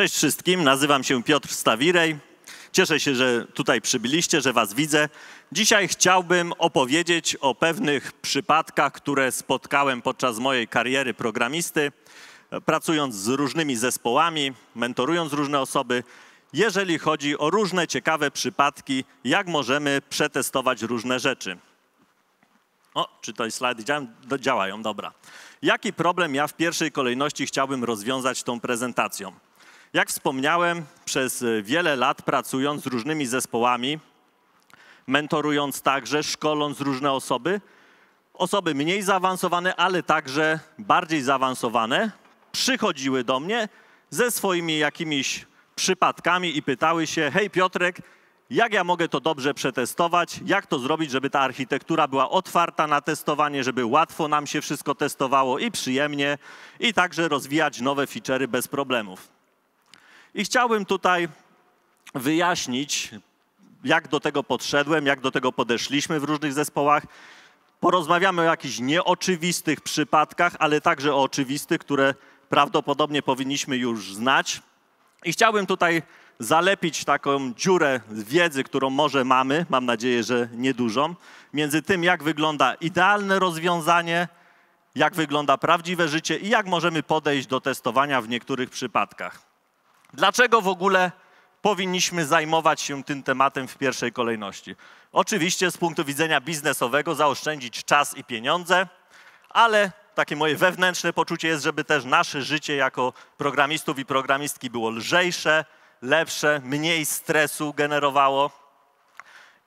Cześć wszystkim, nazywam się Piotr Stawirej. Cieszę się, że tutaj przybyliście, że Was widzę. Dzisiaj chciałbym opowiedzieć o pewnych przypadkach, które spotkałem podczas mojej kariery programisty, pracując z różnymi zespołami, mentorując różne osoby. Jeżeli chodzi o różne ciekawe przypadki, jak możemy przetestować różne rzeczy. O, czy to slajdy działają? Dobra. Jaki problem ja w pierwszej kolejności chciałbym rozwiązać tą prezentacją? Jak wspomniałem, przez e, wiele lat pracując z różnymi zespołami, mentorując także, szkoląc różne osoby, osoby mniej zaawansowane, ale także bardziej zaawansowane, przychodziły do mnie ze swoimi jakimiś przypadkami i pytały się: Hej Piotrek, jak ja mogę to dobrze przetestować? Jak to zrobić, żeby ta architektura była otwarta na testowanie, żeby łatwo nam się wszystko testowało i przyjemnie, i także rozwijać nowe feature'y bez problemów? I chciałbym tutaj wyjaśnić, jak do tego podszedłem, jak do tego podeszliśmy w różnych zespołach. Porozmawiamy o jakichś nieoczywistych przypadkach, ale także o oczywistych, które prawdopodobnie powinniśmy już znać. I chciałbym tutaj zalepić taką dziurę wiedzy, którą może mamy, mam nadzieję, że niedużą, między tym, jak wygląda idealne rozwiązanie, jak wygląda prawdziwe życie i jak możemy podejść do testowania w niektórych przypadkach. Dlaczego w ogóle powinniśmy zajmować się tym tematem w pierwszej kolejności? Oczywiście z punktu widzenia biznesowego zaoszczędzić czas i pieniądze, ale takie moje wewnętrzne poczucie jest, żeby też nasze życie jako programistów i programistki było lżejsze, lepsze, mniej stresu generowało.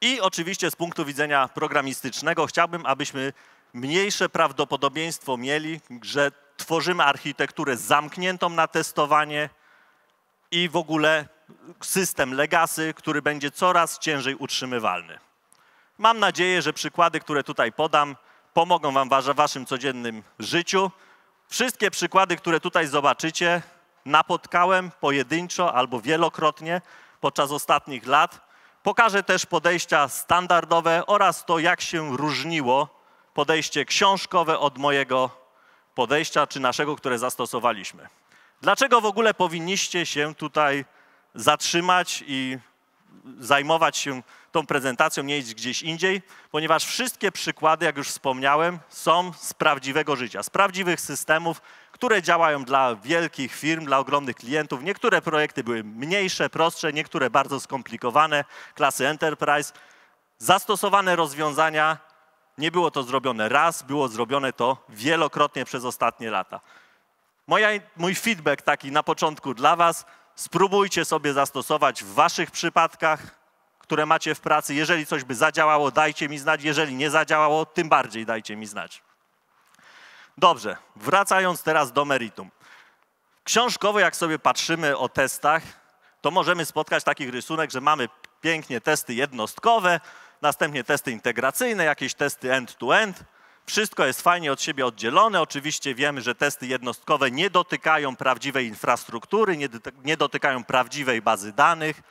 I oczywiście z punktu widzenia programistycznego chciałbym, abyśmy mniejsze prawdopodobieństwo mieli, że tworzymy architekturę zamkniętą na testowanie, i w ogóle system legacy, który będzie coraz ciężej utrzymywalny. Mam nadzieję, że przykłady, które tutaj podam, pomogą Wam w Waszym codziennym życiu. Wszystkie przykłady, które tutaj zobaczycie, napotkałem pojedynczo albo wielokrotnie podczas ostatnich lat. Pokażę też podejścia standardowe oraz to, jak się różniło podejście książkowe od mojego podejścia czy naszego, które zastosowaliśmy. Dlaczego w ogóle powinniście się tutaj zatrzymać i zajmować się tą prezentacją, nie iść gdzieś indziej? Ponieważ wszystkie przykłady, jak już wspomniałem, są z prawdziwego życia, z prawdziwych systemów, które działają dla wielkich firm, dla ogromnych klientów. Niektóre projekty były mniejsze, prostsze, niektóre bardzo skomplikowane, klasy enterprise. Zastosowane rozwiązania, nie było to zrobione raz, było zrobione to wielokrotnie przez ostatnie lata. Moja, mój feedback taki na początku dla Was. Spróbujcie sobie zastosować w Waszych przypadkach, które macie w pracy. Jeżeli coś by zadziałało, dajcie mi znać. Jeżeli nie zadziałało, tym bardziej dajcie mi znać. Dobrze, wracając teraz do meritum. Książkowo, jak sobie patrzymy o testach, to możemy spotkać takich rysunek, że mamy pięknie testy jednostkowe, następnie testy integracyjne, jakieś testy end-to-end. end to end wszystko jest fajnie od siebie oddzielone. Oczywiście wiemy, że testy jednostkowe nie dotykają prawdziwej infrastruktury, nie dotykają prawdziwej bazy danych,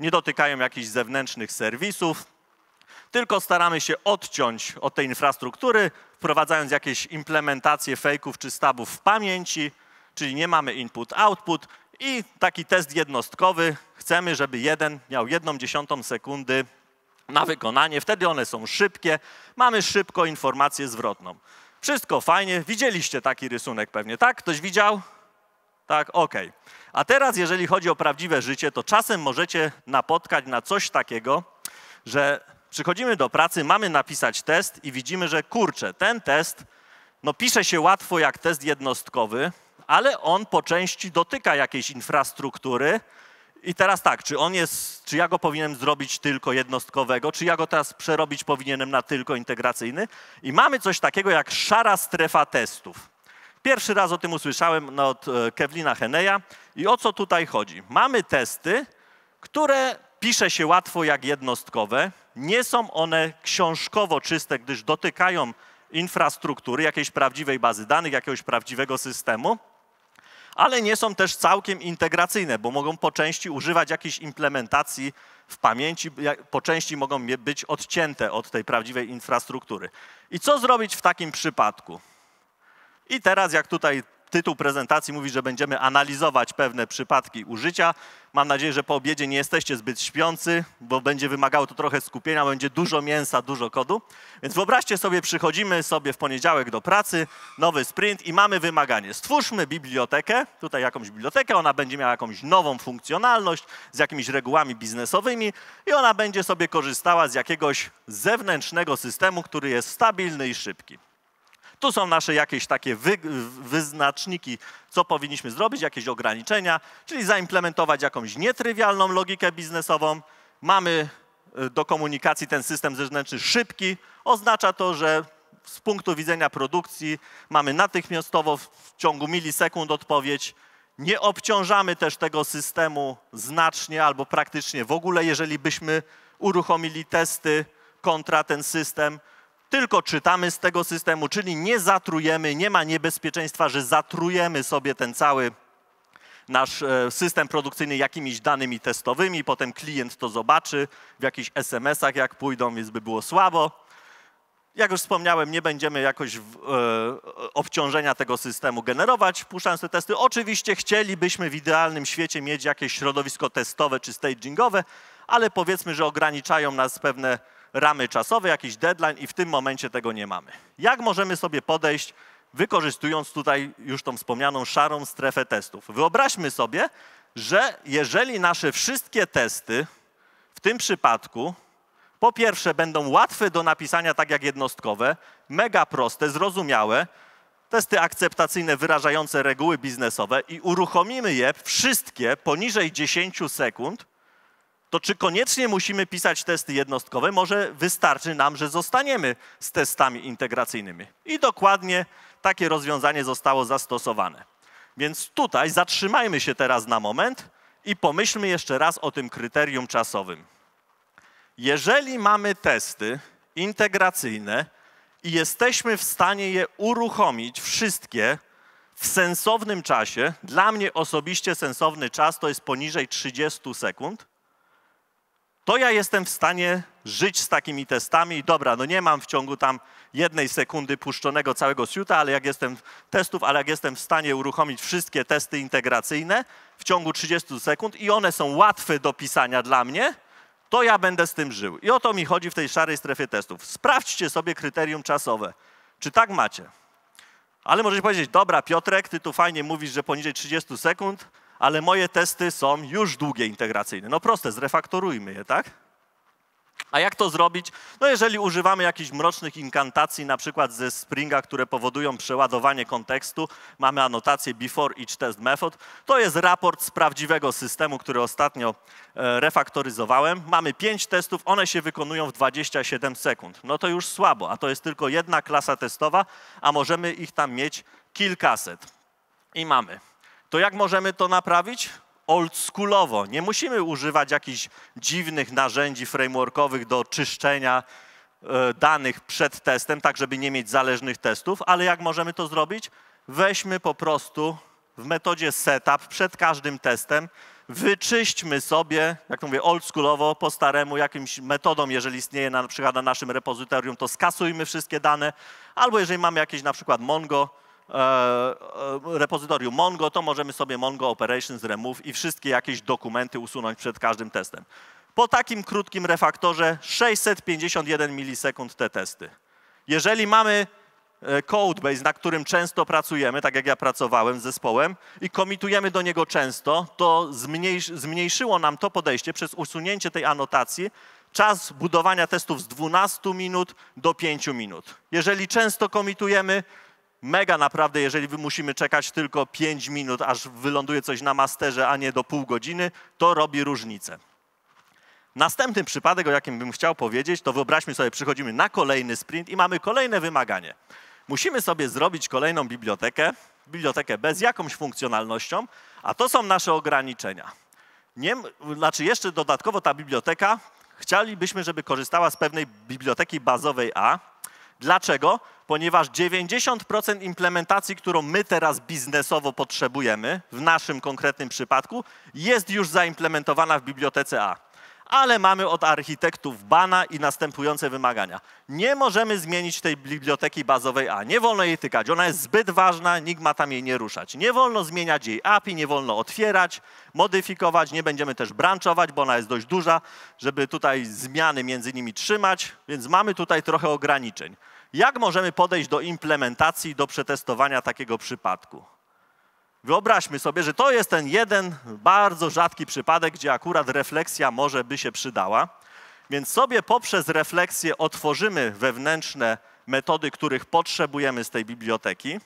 nie dotykają jakichś zewnętrznych serwisów, tylko staramy się odciąć od tej infrastruktury, wprowadzając jakieś implementacje fejków czy stabów w pamięci, czyli nie mamy input-output i taki test jednostkowy chcemy, żeby jeden miał jedną dziesiątą sekundy na wykonanie. Wtedy one są szybkie, mamy szybko informację zwrotną. Wszystko fajnie, widzieliście taki rysunek pewnie, tak? Ktoś widział? Tak, okej. Okay. A teraz, jeżeli chodzi o prawdziwe życie, to czasem możecie napotkać na coś takiego, że przychodzimy do pracy, mamy napisać test i widzimy, że kurczę, ten test, no pisze się łatwo jak test jednostkowy, ale on po części dotyka jakiejś infrastruktury, i teraz tak, czy on jest, czy ja go powinienem zrobić tylko jednostkowego, czy ja go teraz przerobić powinienem na tylko integracyjny? I mamy coś takiego jak szara strefa testów. Pierwszy raz o tym usłyszałem no, od e, Kevlina Heneya i o co tutaj chodzi? Mamy testy, które pisze się łatwo jak jednostkowe, nie są one książkowo czyste, gdyż dotykają infrastruktury, jakiejś prawdziwej bazy danych, jakiegoś prawdziwego systemu, ale nie są też całkiem integracyjne, bo mogą po części używać jakiejś implementacji w pamięci, po części mogą być odcięte od tej prawdziwej infrastruktury. I co zrobić w takim przypadku? I teraz, jak tutaj tytuł prezentacji mówi, że będziemy analizować pewne przypadki użycia. Mam nadzieję, że po obiedzie nie jesteście zbyt śpiący, bo będzie wymagało to trochę skupienia, będzie dużo mięsa, dużo kodu. Więc wyobraźcie sobie, przychodzimy sobie w poniedziałek do pracy, nowy sprint i mamy wymaganie. Stwórzmy bibliotekę, tutaj jakąś bibliotekę, ona będzie miała jakąś nową funkcjonalność z jakimiś regułami biznesowymi i ona będzie sobie korzystała z jakiegoś zewnętrznego systemu, który jest stabilny i szybki. Tu są nasze jakieś takie wy, wyznaczniki, co powinniśmy zrobić, jakieś ograniczenia, czyli zaimplementować jakąś nietrywialną logikę biznesową. Mamy y, do komunikacji ten system zewnętrzny szybki. Oznacza to, że z punktu widzenia produkcji mamy natychmiastowo w ciągu milisekund odpowiedź. Nie obciążamy też tego systemu znacznie albo praktycznie w ogóle, jeżeli byśmy uruchomili testy kontra ten system tylko czytamy z tego systemu, czyli nie zatrujemy, nie ma niebezpieczeństwa, że zatrujemy sobie ten cały nasz e, system produkcyjny jakimiś danymi testowymi, potem klient to zobaczy w jakichś SMS-ach, jak pójdą, więc by było słabo. Jak już wspomniałem, nie będziemy jakoś w, e, obciążenia tego systemu generować, puszczając te testy. Oczywiście chcielibyśmy w idealnym świecie mieć jakieś środowisko testowe czy stagingowe, ale powiedzmy, że ograniczają nas pewne ramy czasowe, jakiś deadline i w tym momencie tego nie mamy. Jak możemy sobie podejść, wykorzystując tutaj już tą wspomnianą szarą strefę testów? Wyobraźmy sobie, że jeżeli nasze wszystkie testy w tym przypadku po pierwsze będą łatwe do napisania tak jak jednostkowe, mega proste, zrozumiałe, testy akceptacyjne wyrażające reguły biznesowe i uruchomimy je wszystkie poniżej 10 sekund, to czy koniecznie musimy pisać testy jednostkowe? Może wystarczy nam, że zostaniemy z testami integracyjnymi. I dokładnie takie rozwiązanie zostało zastosowane. Więc tutaj zatrzymajmy się teraz na moment i pomyślmy jeszcze raz o tym kryterium czasowym. Jeżeli mamy testy integracyjne i jesteśmy w stanie je uruchomić, wszystkie, w sensownym czasie, dla mnie osobiście sensowny czas to jest poniżej 30 sekund, to ja jestem w stanie żyć z takimi testami. Dobra, no nie mam w ciągu tam jednej sekundy puszczonego całego siuta, ale jak jestem testów, ale jak jestem w stanie uruchomić wszystkie testy integracyjne w ciągu 30 sekund i one są łatwe do pisania dla mnie, to ja będę z tym żył. I o to mi chodzi w tej szarej strefie testów. Sprawdźcie sobie kryterium czasowe. Czy tak macie? Ale możecie powiedzieć, dobra Piotrek, ty tu fajnie mówisz, że poniżej 30 sekund, ale moje testy są już długie integracyjne. No proste, zrefaktorujmy je, tak? A jak to zrobić? No jeżeli używamy jakichś mrocznych inkantacji, na przykład ze Springa, które powodują przeładowanie kontekstu, mamy anotację before each test method, to jest raport z prawdziwego systemu, który ostatnio e, refaktoryzowałem. Mamy pięć testów, one się wykonują w 27 sekund. No to już słabo, a to jest tylko jedna klasa testowa, a możemy ich tam mieć kilkaset. I mamy to jak możemy to naprawić? Oldschoolowo. Nie musimy używać jakichś dziwnych narzędzi frameworkowych do czyszczenia e, danych przed testem, tak żeby nie mieć zależnych testów, ale jak możemy to zrobić? Weźmy po prostu w metodzie setup przed każdym testem, wyczyśćmy sobie, jak to mówię, oldschoolowo, po staremu, jakimś metodą, jeżeli istnieje na, na przykład na naszym repozytorium, to skasujmy wszystkie dane, albo jeżeli mamy jakieś na przykład Mongo, E, e, repozytorium Mongo, to możemy sobie Mongo Operations Remove i wszystkie jakieś dokumenty usunąć przed każdym testem. Po takim krótkim refaktorze 651 milisekund te testy. Jeżeli mamy e, codebase, na którym często pracujemy, tak jak ja pracowałem z zespołem, i komitujemy do niego często, to zmniejszyło nam to podejście przez usunięcie tej anotacji czas budowania testów z 12 minut do 5 minut. Jeżeli często komitujemy, mega naprawdę, jeżeli musimy czekać tylko 5 minut, aż wyląduje coś na masterze, a nie do pół godziny, to robi różnicę. Następny przypadek, o jakim bym chciał powiedzieć, to wyobraźmy sobie, przychodzimy na kolejny sprint i mamy kolejne wymaganie. Musimy sobie zrobić kolejną bibliotekę, bibliotekę bez jakąś funkcjonalnością, a to są nasze ograniczenia. Nie, znaczy jeszcze dodatkowo ta biblioteka, chcielibyśmy, żeby korzystała z pewnej biblioteki bazowej A, Dlaczego? Ponieważ 90% implementacji, którą my teraz biznesowo potrzebujemy, w naszym konkretnym przypadku, jest już zaimplementowana w bibliotece A. Ale mamy od architektów bana i następujące wymagania. Nie możemy zmienić tej biblioteki bazowej A. Nie wolno jej tykać. Ona jest zbyt ważna, nikt ma tam jej nie ruszać. Nie wolno zmieniać jej API, nie wolno otwierać, modyfikować. Nie będziemy też branchować, bo ona jest dość duża, żeby tutaj zmiany między nimi trzymać. Więc mamy tutaj trochę ograniczeń. Jak możemy podejść do implementacji, do przetestowania takiego przypadku? Wyobraźmy sobie, że to jest ten jeden bardzo rzadki przypadek, gdzie akurat refleksja może by się przydała. Więc sobie poprzez refleksję otworzymy wewnętrzne metody, których potrzebujemy z tej biblioteki.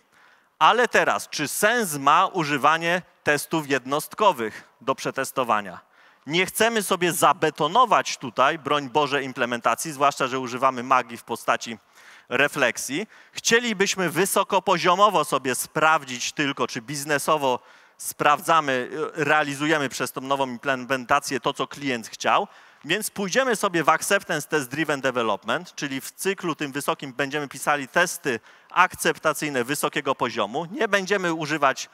Ale teraz, czy sens ma używanie testów jednostkowych do przetestowania? Nie chcemy sobie zabetonować tutaj, broń Boże, implementacji, zwłaszcza, że używamy magii w postaci refleksji. Chcielibyśmy wysokopoziomowo sobie sprawdzić tylko, czy biznesowo sprawdzamy, realizujemy przez tą nową implementację to, co klient chciał, więc pójdziemy sobie w Acceptance Test Driven Development, czyli w cyklu tym wysokim będziemy pisali testy akceptacyjne wysokiego poziomu. Nie będziemy używać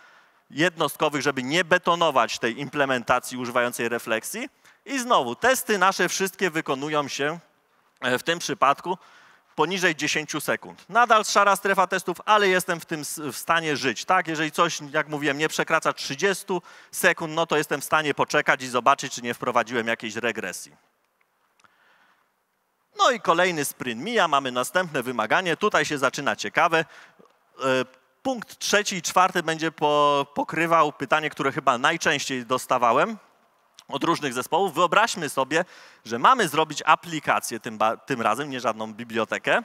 jednostkowych, żeby nie betonować tej implementacji używającej refleksji. I znowu, testy nasze wszystkie wykonują się e, w tym przypadku poniżej 10 sekund. Nadal szara strefa testów, ale jestem w tym w stanie żyć. Tak? Jeżeli coś, jak mówiłem, nie przekracza 30 sekund, no to jestem w stanie poczekać i zobaczyć, czy nie wprowadziłem jakiejś regresji. No i kolejny sprint mija, mamy następne wymaganie. Tutaj się zaczyna ciekawe. E, punkt trzeci i czwarty będzie pokrywał pytanie, które chyba najczęściej dostawałem od różnych zespołów. Wyobraźmy sobie, że mamy zrobić aplikację tym, tym razem, nie żadną bibliotekę,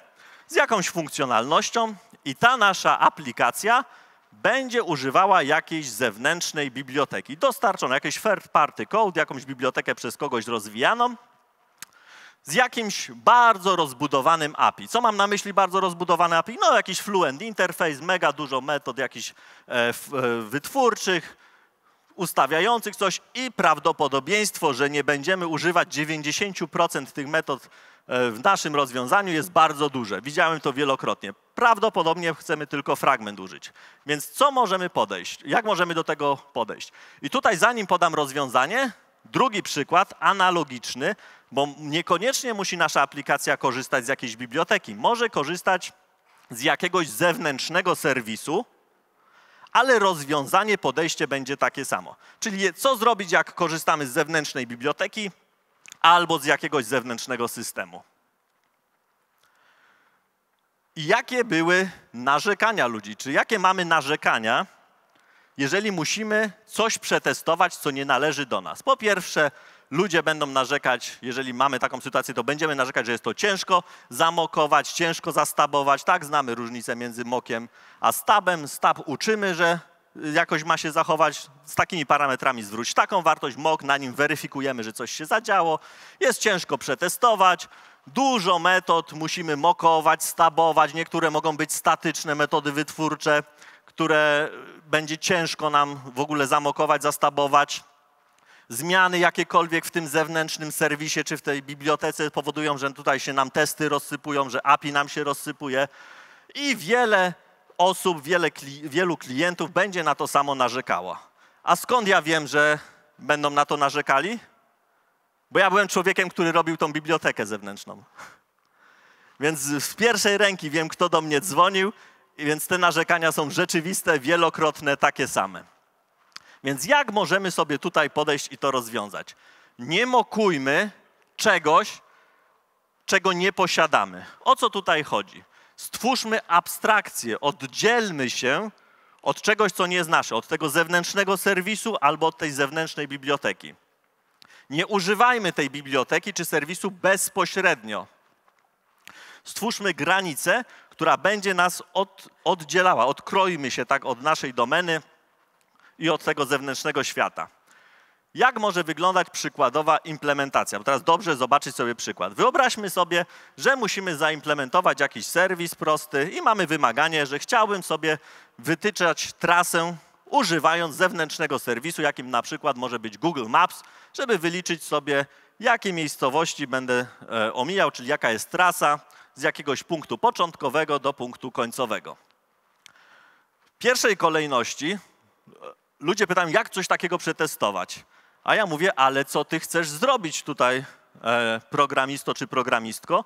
z jakąś funkcjonalnością i ta nasza aplikacja będzie używała jakiejś zewnętrznej biblioteki. Dostarczono jakiś third party code, jakąś bibliotekę przez kogoś rozwijaną z jakimś bardzo rozbudowanym API. Co mam na myśli bardzo rozbudowane API? No jakiś fluent interface, mega dużo metod jakichś e, e, wytwórczych, ustawiających coś i prawdopodobieństwo, że nie będziemy używać 90% tych metod e, w naszym rozwiązaniu jest bardzo duże. Widziałem to wielokrotnie. Prawdopodobnie chcemy tylko fragment użyć. Więc co możemy podejść? Jak możemy do tego podejść? I tutaj zanim podam rozwiązanie, drugi przykład analogiczny, bo niekoniecznie musi nasza aplikacja korzystać z jakiejś biblioteki. Może korzystać z jakiegoś zewnętrznego serwisu, ale rozwiązanie, podejście będzie takie samo. Czyli co zrobić, jak korzystamy z zewnętrznej biblioteki albo z jakiegoś zewnętrznego systemu. I jakie były narzekania ludzi? Czy jakie mamy narzekania jeżeli musimy coś przetestować, co nie należy do nas. Po pierwsze, ludzie będą narzekać, jeżeli mamy taką sytuację, to będziemy narzekać, że jest to ciężko zamokować, ciężko zastabować. Tak, znamy różnicę między mokiem a stabem. Stab uczymy, że jakoś ma się zachować, z takimi parametrami zwróć taką wartość, mok, na nim weryfikujemy, że coś się zadziało. Jest ciężko przetestować, dużo metod musimy mokować, stabować, niektóre mogą być statyczne metody wytwórcze, które będzie ciężko nam w ogóle zamokować, zastabować. Zmiany jakiekolwiek w tym zewnętrznym serwisie czy w tej bibliotece powodują, że tutaj się nam testy rozsypują, że API nam się rozsypuje i wiele osób, wiele, wielu klientów będzie na to samo narzekało. A skąd ja wiem, że będą na to narzekali? Bo ja byłem człowiekiem, który robił tą bibliotekę zewnętrzną. Więc z pierwszej ręki wiem, kto do mnie dzwonił, i więc te narzekania są rzeczywiste, wielokrotne, takie same. Więc jak możemy sobie tutaj podejść i to rozwiązać? Nie mokujmy czegoś, czego nie posiadamy. O co tutaj chodzi? Stwórzmy abstrakcję, oddzielmy się od czegoś, co nie jest nasze, od tego zewnętrznego serwisu albo od tej zewnętrznej biblioteki. Nie używajmy tej biblioteki czy serwisu bezpośrednio. Stwórzmy granice, która będzie nas od, oddzielała. Odkroimy się tak od naszej domeny i od tego zewnętrznego świata. Jak może wyglądać przykładowa implementacja? Bo teraz dobrze zobaczyć sobie przykład. Wyobraźmy sobie, że musimy zaimplementować jakiś serwis prosty i mamy wymaganie, że chciałbym sobie wytyczać trasę używając zewnętrznego serwisu, jakim na przykład może być Google Maps, żeby wyliczyć sobie, jakie miejscowości będę e, omijał, czyli jaka jest trasa, z jakiegoś punktu początkowego do punktu końcowego. W pierwszej kolejności e, ludzie pytają, jak coś takiego przetestować. A ja mówię, ale co ty chcesz zrobić tutaj, e, programisto czy programistko?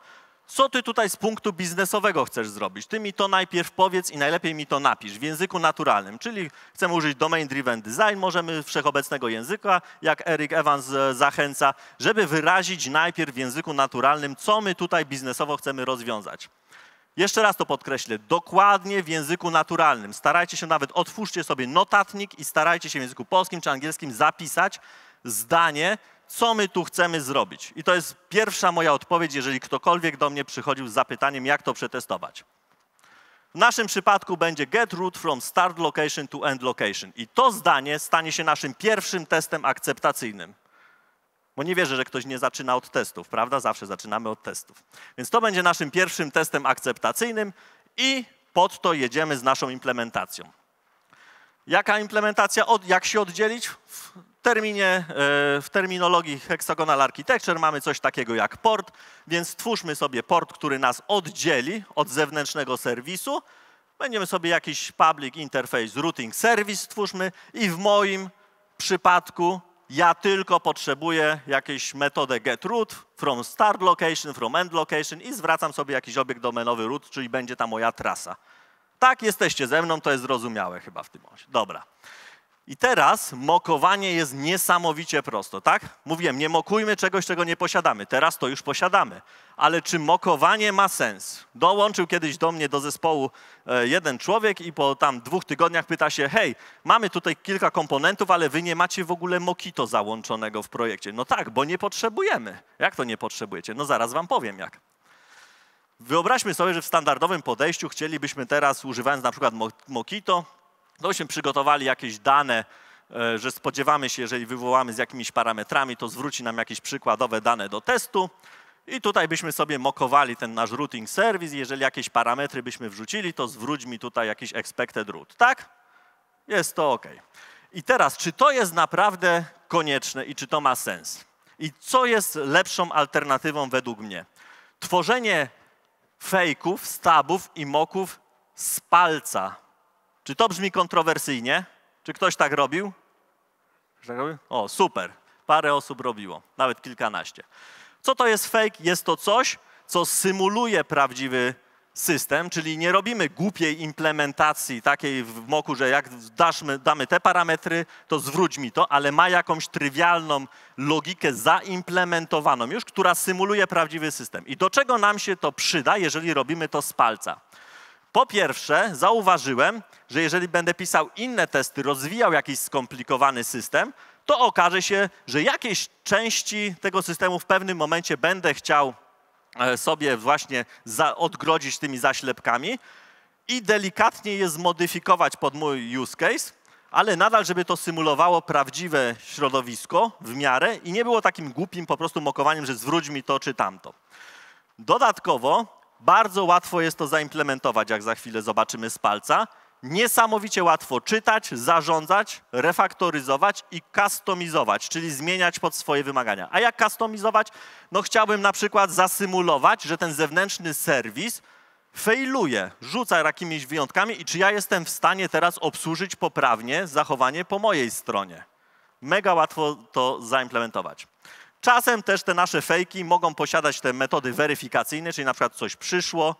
co ty tutaj z punktu biznesowego chcesz zrobić? Ty mi to najpierw powiedz i najlepiej mi to napisz w języku naturalnym, czyli chcemy użyć domain-driven design, możemy wszechobecnego języka, jak Eric Evans e, zachęca, żeby wyrazić najpierw w języku naturalnym, co my tutaj biznesowo chcemy rozwiązać. Jeszcze raz to podkreślę, dokładnie w języku naturalnym. Starajcie się nawet, otwórzcie sobie notatnik i starajcie się w języku polskim czy angielskim zapisać zdanie, co my tu chcemy zrobić? I to jest pierwsza moja odpowiedź, jeżeli ktokolwiek do mnie przychodził z zapytaniem, jak to przetestować. W naszym przypadku będzie get root from start location to end location. I to zdanie stanie się naszym pierwszym testem akceptacyjnym. Bo nie wierzę, że ktoś nie zaczyna od testów, prawda? Zawsze zaczynamy od testów. Więc to będzie naszym pierwszym testem akceptacyjnym i pod to jedziemy z naszą implementacją. Jaka implementacja, od, jak się oddzielić? terminie, e, w terminologii Hexagonal Architecture mamy coś takiego jak port, więc stwórzmy sobie port, który nas oddzieli od zewnętrznego serwisu. Będziemy sobie jakiś public interface routing service stwórzmy i w moim przypadku ja tylko potrzebuję jakiejś metodę getRoot from start location, from end location i zwracam sobie jakiś obiekt domenowy root, czyli będzie ta moja trasa. Tak, jesteście ze mną, to jest zrozumiałe chyba w tym momencie. Dobra. I teraz mokowanie jest niesamowicie prosto, tak? Mówiłem, nie mokujmy czegoś, czego nie posiadamy. Teraz to już posiadamy. Ale czy mokowanie ma sens? Dołączył kiedyś do mnie do zespołu e, jeden człowiek i po tam dwóch tygodniach pyta się: Hej, mamy tutaj kilka komponentów, ale wy nie macie w ogóle mokito załączonego w projekcie. No tak, bo nie potrzebujemy. Jak to nie potrzebujecie? No zaraz wam powiem jak. Wyobraźmy sobie, że w standardowym podejściu chcielibyśmy teraz, używając na przykład Mokito, Tośmy przygotowali jakieś dane, e, że spodziewamy się, jeżeli wywołamy z jakimiś parametrami, to zwróci nam jakieś przykładowe dane do testu. I tutaj byśmy sobie mokowali ten nasz routing service. Jeżeli jakieś parametry byśmy wrzucili, to zwróć mi tutaj jakiś expected route. Tak? Jest to OK. I teraz, czy to jest naprawdę konieczne i czy to ma sens? I co jest lepszą alternatywą według mnie? Tworzenie fejków, stabów i moków z palca czy to brzmi kontrowersyjnie? Czy tak ktoś tak robił? O, super. Parę osób robiło, nawet kilkanaście. Co to jest fake? Jest to coś, co symuluje prawdziwy system, czyli nie robimy głupiej implementacji takiej w moku, że jak daszmy, damy te parametry, to zwróć mi to, ale ma jakąś trywialną logikę zaimplementowaną już, która symuluje prawdziwy system. I do czego nam się to przyda, jeżeli robimy to z palca? Po pierwsze, zauważyłem, że jeżeli będę pisał inne testy, rozwijał jakiś skomplikowany system, to okaże się, że jakieś części tego systemu w pewnym momencie będę chciał e, sobie właśnie odgrodzić tymi zaślepkami i delikatnie je zmodyfikować pod mój use case, ale nadal, żeby to symulowało prawdziwe środowisko w miarę i nie było takim głupim po prostu mokowaniem, że zwróć mi to czy tamto. Dodatkowo bardzo łatwo jest to zaimplementować, jak za chwilę zobaczymy z palca. Niesamowicie łatwo czytać, zarządzać, refaktoryzować i customizować, czyli zmieniać pod swoje wymagania. A jak customizować? No chciałbym na przykład zasymulować, że ten zewnętrzny serwis failuje, rzuca jakimiś wyjątkami i czy ja jestem w stanie teraz obsłużyć poprawnie zachowanie po mojej stronie. Mega łatwo to zaimplementować. Czasem też te nasze fejki mogą posiadać te metody weryfikacyjne, czyli na przykład coś przyszło,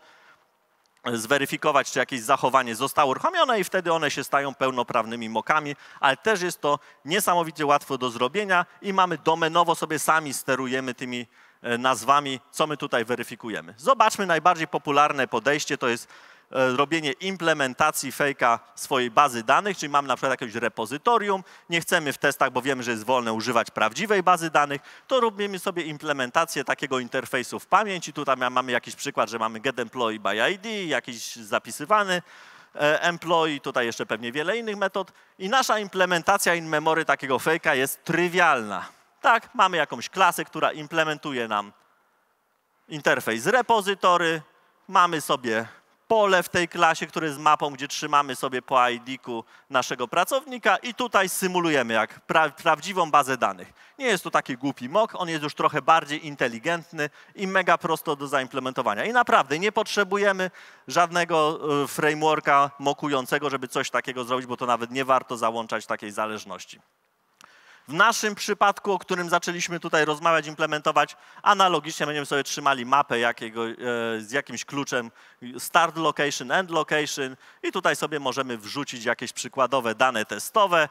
zweryfikować, czy jakieś zachowanie zostało uruchomione i wtedy one się stają pełnoprawnymi mokami, ale też jest to niesamowicie łatwo do zrobienia i mamy domenowo sobie sami sterujemy tymi e, nazwami, co my tutaj weryfikujemy. Zobaczmy najbardziej popularne podejście, to jest E, robienie implementacji fejka swojej bazy danych, czyli mam na przykład jakieś repozytorium, nie chcemy w testach, bo wiemy, że jest wolne używać prawdziwej bazy danych, to robimy sobie implementację takiego interfejsu w pamięci. Tutaj mamy jakiś przykład, że mamy get employee by ID, jakiś zapisywany e, employee, tutaj jeszcze pewnie wiele innych metod i nasza implementacja in memory takiego fejka jest trywialna. Tak, mamy jakąś klasę, która implementuje nam interfejs repozytory, mamy sobie pole w tej klasie, które jest mapą, gdzie trzymamy sobie po ID-ku naszego pracownika i tutaj symulujemy jak pra prawdziwą bazę danych. Nie jest to taki głupi mok, on jest już trochę bardziej inteligentny i mega prosto do zaimplementowania. I naprawdę nie potrzebujemy żadnego y, frameworka mokującego, żeby coś takiego zrobić, bo to nawet nie warto załączać takiej zależności. W naszym przypadku, o którym zaczęliśmy tutaj rozmawiać, implementować, analogicznie będziemy sobie trzymali mapę jakiego, e, z jakimś kluczem start location, end location i tutaj sobie możemy wrzucić jakieś przykładowe dane testowe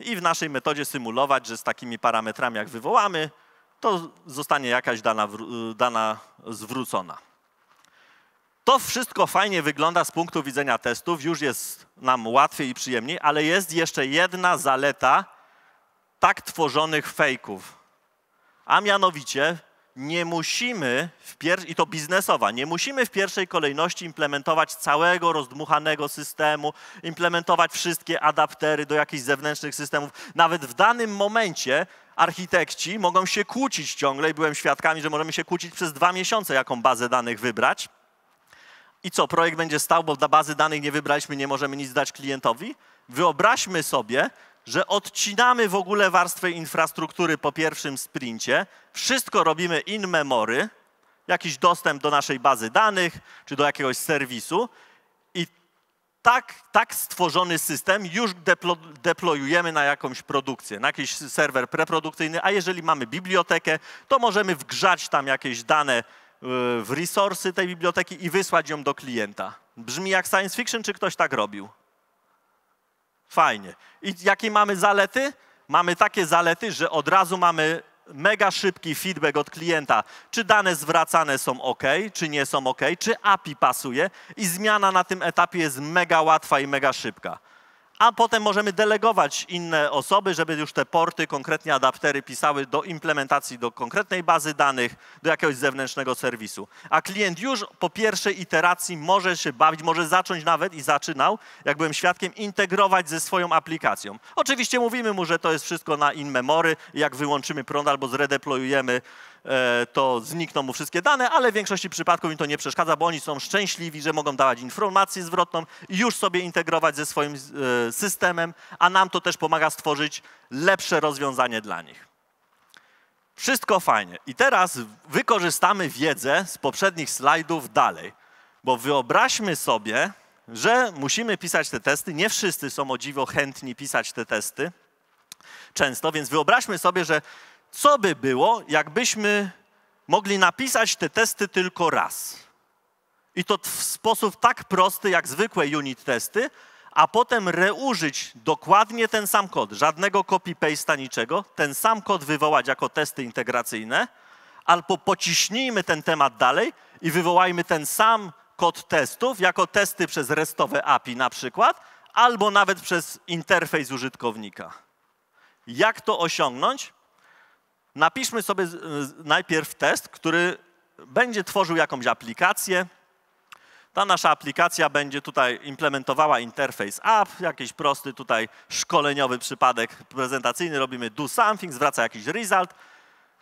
i w naszej metodzie symulować, że z takimi parametrami jak wywołamy, to zostanie jakaś dana, e, dana zwrócona. To wszystko fajnie wygląda z punktu widzenia testów, już jest nam łatwiej i przyjemniej, ale jest jeszcze jedna zaleta, tak tworzonych fejków. A mianowicie nie musimy, w pier- i to biznesowa, nie musimy w pierwszej kolejności implementować całego rozdmuchanego systemu, implementować wszystkie adaptery do jakichś zewnętrznych systemów. Nawet w danym momencie architekci mogą się kłócić ciągle i byłem świadkami, że możemy się kłócić przez dwa miesiące, jaką bazę danych wybrać. I co, projekt będzie stał, bo dla bazy danych nie wybraliśmy, nie możemy nic dać klientowi? Wyobraźmy sobie, że odcinamy w ogóle warstwę infrastruktury po pierwszym sprincie, wszystko robimy in memory, jakiś dostęp do naszej bazy danych czy do jakiegoś serwisu i tak, tak stworzony system już deplo, deployujemy na jakąś produkcję, na jakiś serwer preprodukcyjny, a jeżeli mamy bibliotekę, to możemy wgrzać tam jakieś dane e, w resursy tej biblioteki i wysłać ją do klienta. Brzmi jak science fiction, czy ktoś tak robił? Fajnie. I jakie mamy zalety? Mamy takie zalety, że od razu mamy mega szybki feedback od klienta, czy dane zwracane są ok, czy nie są ok, czy API pasuje i zmiana na tym etapie jest mega łatwa i mega szybka a potem możemy delegować inne osoby, żeby już te porty, konkretnie adaptery pisały do implementacji do konkretnej bazy danych, do jakiegoś zewnętrznego serwisu. A klient już po pierwszej iteracji może się bawić, może zacząć nawet i zaczynał, jak byłem świadkiem, integrować ze swoją aplikacją. Oczywiście mówimy mu, że to jest wszystko na in-memory, jak wyłączymy prąd albo zredeployujemy, e, to znikną mu wszystkie dane, ale w większości przypadków im to nie przeszkadza, bo oni są szczęśliwi, że mogą dawać informację zwrotną i już sobie integrować ze swoim e, systemem, a nam to też pomaga stworzyć lepsze rozwiązanie dla nich. Wszystko fajnie. I teraz wykorzystamy wiedzę z poprzednich slajdów dalej, bo wyobraźmy sobie, że musimy pisać te testy. Nie wszyscy są o dziwo chętni pisać te testy często, więc wyobraźmy sobie, że co by było, jakbyśmy mogli napisać te testy tylko raz. I to w sposób tak prosty, jak zwykłe unit testy, a potem reużyć dokładnie ten sam kod, żadnego copy-paste'a, niczego, ten sam kod wywołać jako testy integracyjne, albo pociśnijmy ten temat dalej i wywołajmy ten sam kod testów jako testy przez restowe API na przykład, albo nawet przez interfejs użytkownika. Jak to osiągnąć? Napiszmy sobie najpierw test, który będzie tworzył jakąś aplikację, ta nasza aplikacja będzie tutaj implementowała interfejs app, jakiś prosty tutaj szkoleniowy przypadek prezentacyjny, robimy do something, zwraca jakiś result,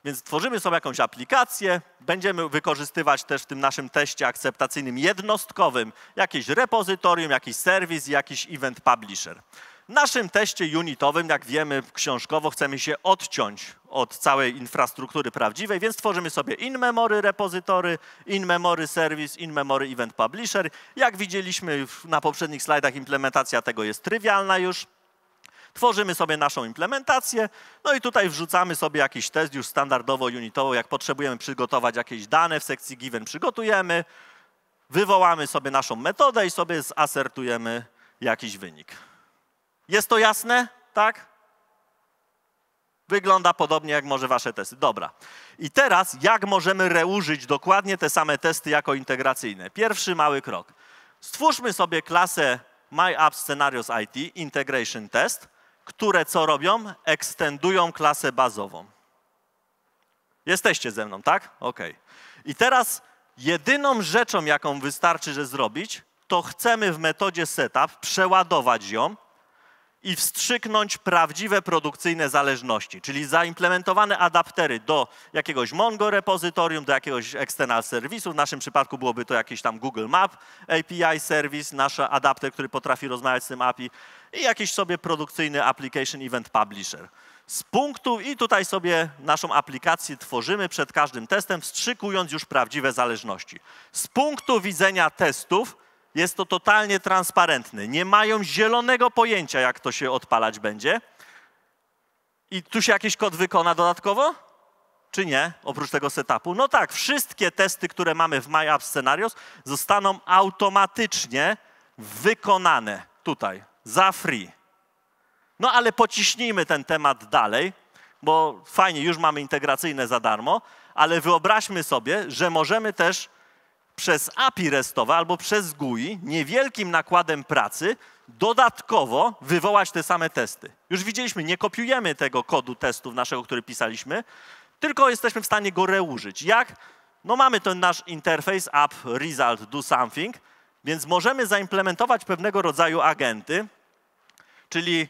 więc tworzymy sobie jakąś aplikację, będziemy wykorzystywać też w tym naszym teście akceptacyjnym jednostkowym jakieś repozytorium, jakiś serwis i jakiś event publisher. W naszym teście unitowym, jak wiemy książkowo, chcemy się odciąć od całej infrastruktury prawdziwej, więc tworzymy sobie in-memory repozytory, in-memory service, in-memory event publisher. Jak widzieliśmy na poprzednich slajdach, implementacja tego jest trywialna już. Tworzymy sobie naszą implementację, no i tutaj wrzucamy sobie jakiś test już standardowo, unitowo. Jak potrzebujemy przygotować jakieś dane w sekcji given, przygotujemy. Wywołamy sobie naszą metodę i sobie zasertujemy jakiś wynik. Jest to jasne? Tak? Wygląda podobnie jak może wasze testy. Dobra. I teraz jak możemy reużyć dokładnie te same testy jako integracyjne? Pierwszy mały krok. Stwórzmy sobie klasę MyApp Scenarios IT Integration Test, które co robią? Ekstendują klasę bazową. Jesteście ze mną, tak? OK. I teraz jedyną rzeczą, jaką wystarczy, że zrobić, to chcemy w metodzie setup przeładować ją i wstrzyknąć prawdziwe produkcyjne zależności, czyli zaimplementowane adaptery do jakiegoś Mongo repozytorium, do jakiegoś external serwisu, w naszym przypadku byłoby to jakiś tam Google Map API serwis, nasz adapter, który potrafi rozmawiać z tym API i jakiś sobie produkcyjny application event publisher. Z punktu i tutaj sobie naszą aplikację tworzymy przed każdym testem, wstrzykując już prawdziwe zależności. Z punktu widzenia testów jest to totalnie transparentny. Nie mają zielonego pojęcia, jak to się odpalać będzie. I tu się jakiś kod wykona dodatkowo? Czy nie, oprócz tego setupu? No tak, wszystkie testy, które mamy w MyApp Scenarios, zostaną automatycznie wykonane tutaj, za free. No ale pociśnijmy ten temat dalej, bo fajnie, już mamy integracyjne za darmo, ale wyobraźmy sobie, że możemy też przez API restowe albo przez GUI niewielkim nakładem pracy dodatkowo wywołać te same testy. Już widzieliśmy, nie kopiujemy tego kodu testów naszego, który pisaliśmy, tylko jesteśmy w stanie go reużyć. Jak? No mamy ten nasz interfejs app result do something, więc możemy zaimplementować pewnego rodzaju agenty, czyli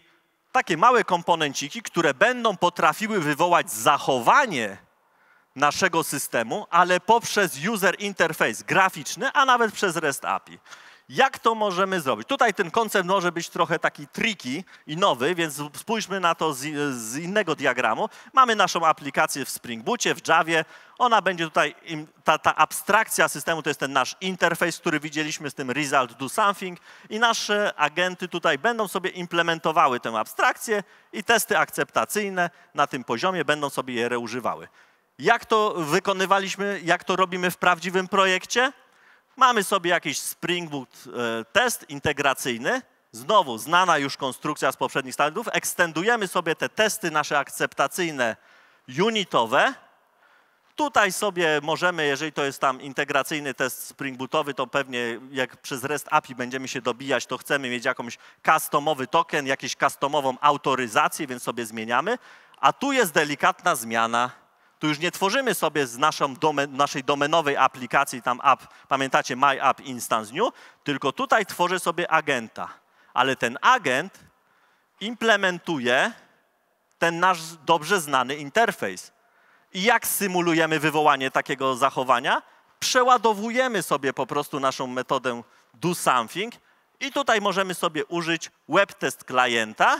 takie małe komponenciki, które będą potrafiły wywołać zachowanie naszego systemu, ale poprzez user interface graficzny, a nawet przez REST API. Jak to możemy zrobić? Tutaj ten koncept może być trochę taki tricky i nowy, więc spójrzmy na to z, z innego diagramu. Mamy naszą aplikację w Spring Bootie, w Javie. Ona będzie tutaj, ta, ta abstrakcja systemu to jest ten nasz interfejs, który widzieliśmy z tym result do something i nasze agenty tutaj będą sobie implementowały tę abstrakcję i testy akceptacyjne na tym poziomie będą sobie je reużywały. Jak to wykonywaliśmy, jak to robimy w prawdziwym projekcie? Mamy sobie jakiś Spring Boot e, test integracyjny, znowu znana już konstrukcja z poprzednich standardów. ekstendujemy sobie te testy nasze akceptacyjne unitowe. Tutaj sobie możemy, jeżeli to jest tam integracyjny test Spring Bootowy, to pewnie jak przez REST API będziemy się dobijać, to chcemy mieć jakąś customowy token, jakąś customową autoryzację, więc sobie zmieniamy. A tu jest delikatna zmiana to już nie tworzymy sobie z naszą domen, naszej domenowej aplikacji, tam app, pamiętacie My App Instance New, tylko tutaj tworzę sobie agenta. Ale ten agent implementuje ten nasz dobrze znany interfejs. I jak symulujemy wywołanie takiego zachowania? Przeładowujemy sobie po prostu naszą metodę do something i tutaj możemy sobie użyć webtest klienta,